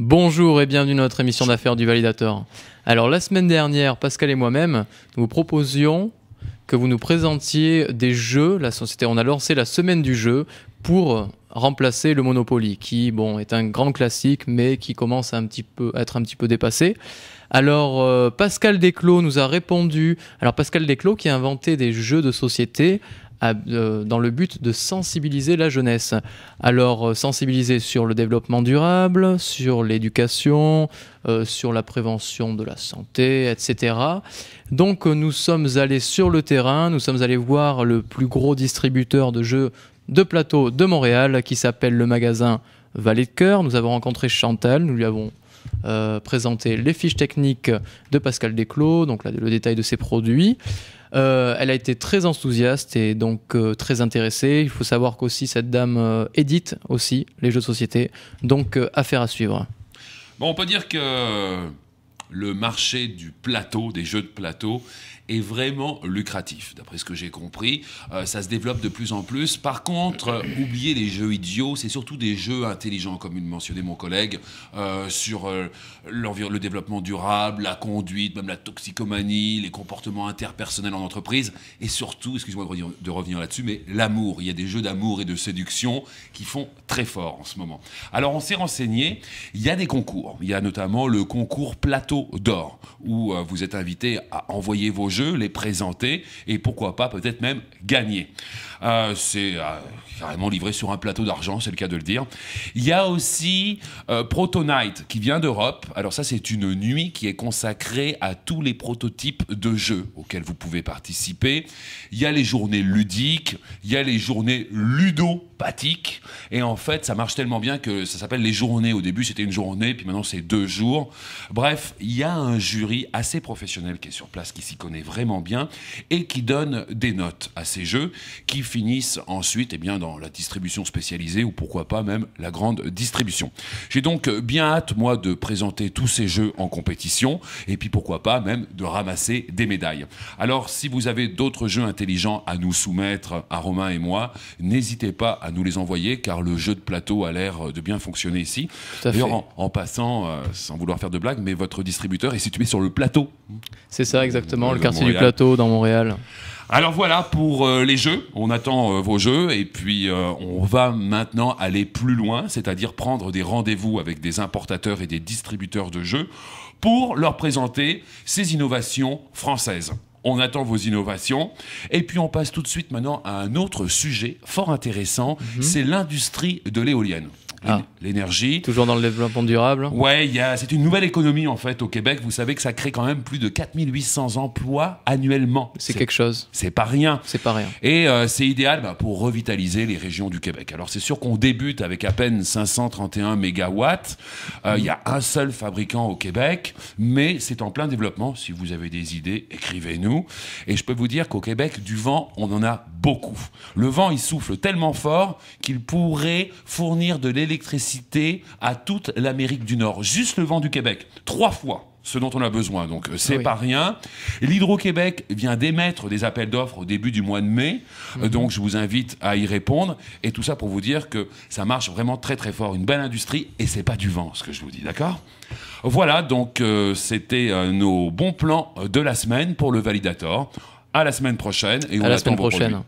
Bonjour et bienvenue dans notre émission d'affaires du Validateur. Alors la semaine dernière, Pascal et moi-même, nous proposions que vous nous présentiez des jeux. La société, on a lancé la semaine du jeu pour remplacer le Monopoly, qui bon est un grand classique, mais qui commence à un petit peu être un petit peu dépassé. Alors euh, Pascal Desclos nous a répondu. Alors Pascal Desclos qui a inventé des jeux de société euh, dans le but de sensibiliser la jeunesse. Alors euh, sensibiliser sur le développement durable, sur l'éducation, euh, sur la prévention de la santé, etc. Donc nous sommes allés sur le terrain, nous sommes allés voir le plus gros distributeur de jeux de plateau de Montréal qui s'appelle le magasin Vallée de Cœur. Nous avons rencontré Chantal, nous lui avons présenté les fiches techniques de Pascal Desclos, donc le détail de ses produits. Euh, elle a été très enthousiaste et donc euh, très intéressée. Il faut savoir qu'aussi cette dame euh, édite aussi les jeux de société. Donc affaire à suivre. Bon, on peut dire que le marché du plateau, des jeux de plateau, est vraiment lucratif. D'après ce que j'ai compris, euh, ça se développe de plus en plus. Par contre, oublier euh, oubliez les jeux idiots, c'est surtout des jeux intelligents, comme le mentionnait mon collègue, euh, sur le développement durable, la conduite, même la toxicomanie, les comportements interpersonnels en entreprise, et surtout, excusez-moi de revenir là-dessus, mais l'amour. Il y a des jeux d'amour et de séduction qui font très fort en ce moment. Alors, on s'est renseigné, il y a des concours. Il y a notamment le concours plateau d'Or, où euh, vous êtes invité à envoyer vos jeux, les présenter et pourquoi pas peut-être même gagner. Euh, c'est euh, carrément livré sur un plateau d'argent, c'est le cas de le dire. Il y a aussi Protonite, qui vient d'Europe. Alors ça, c'est une nuit qui est consacrée à tous les prototypes de jeux auxquels vous pouvez participer. Il y a les journées ludiques, il y a les journées ludopathiques. Et en fait, ça marche tellement bien que ça s'appelle les journées. Au début, c'était une journée, puis maintenant, c'est deux jours. Bref, il il y a un jury assez professionnel qui est sur place, qui s'y connaît vraiment bien et qui donne des notes à ces jeux qui finissent ensuite et eh bien, dans la distribution spécialisée ou pourquoi pas même la grande distribution. J'ai donc bien hâte, moi, de présenter tous ces jeux en compétition et puis pourquoi pas même de ramasser des médailles. Alors, si vous avez d'autres jeux intelligents à nous soumettre, à Romain et moi, n'hésitez pas à nous les envoyer car le jeu de plateau a l'air de bien fonctionner ici. D'ailleurs, en, passant, euh, sans vouloir faire de blagues, mais votre distribution distributeur est situé sur le plateau. C'est ça exactement, le euh, quartier du plateau dans Montréal. Alors voilà pour euh, les jeux. On attend euh, vos jeux et puis on va maintenant aller plus loin, c'est-à-dire prendre des rendez-vous avec des importateurs et des distributeurs de jeux pour leur présenter ces innovations françaises. On attend vos innovations. Et puis on passe tout de suite maintenant à un autre sujet fort intéressant, mhm. c'est l'industrie de l'éolienne. Ah. l'énergie. Toujours dans le développement durable Oui, c'est une nouvelle économie en fait au Québec. Vous savez que ça crée quand même plus de 4800 emplois annuellement. C'est quelque chose. C'est pas rien. C'est pas rien. Et euh, c'est idéal bah, pour revitaliser les régions du Québec. Alors c'est sûr qu'on débute avec à peine 531 mégawatts. Euh, il y a un seul fabricant au Québec, mais c'est en plein développement. Si vous avez des idées, écrivez-nous. Et je peux vous dire qu'au Québec, du vent, on en a beaucoup. Le vent, il souffle tellement fort qu'il pourrait fournir de l'électricité Électricité à toute l'Amérique du Nord, juste le vent du Québec, trois fois ce dont on a besoin. Donc euh, c'est pas rien. L'Hydro-Québec vient d'émettre des appels d'offres au début du mois de mai. Mhm. Donc je vous invite à y répondre. Et tout ça pour vous dire que ça marche vraiment très très fort. Une belle industrie et c'est pas du vent ce que je vous dis, d'accord Voilà, donc euh, c'était euh, nos bons plans de la semaine pour le Validator. À la semaine prochaine et à la semaine prochaine.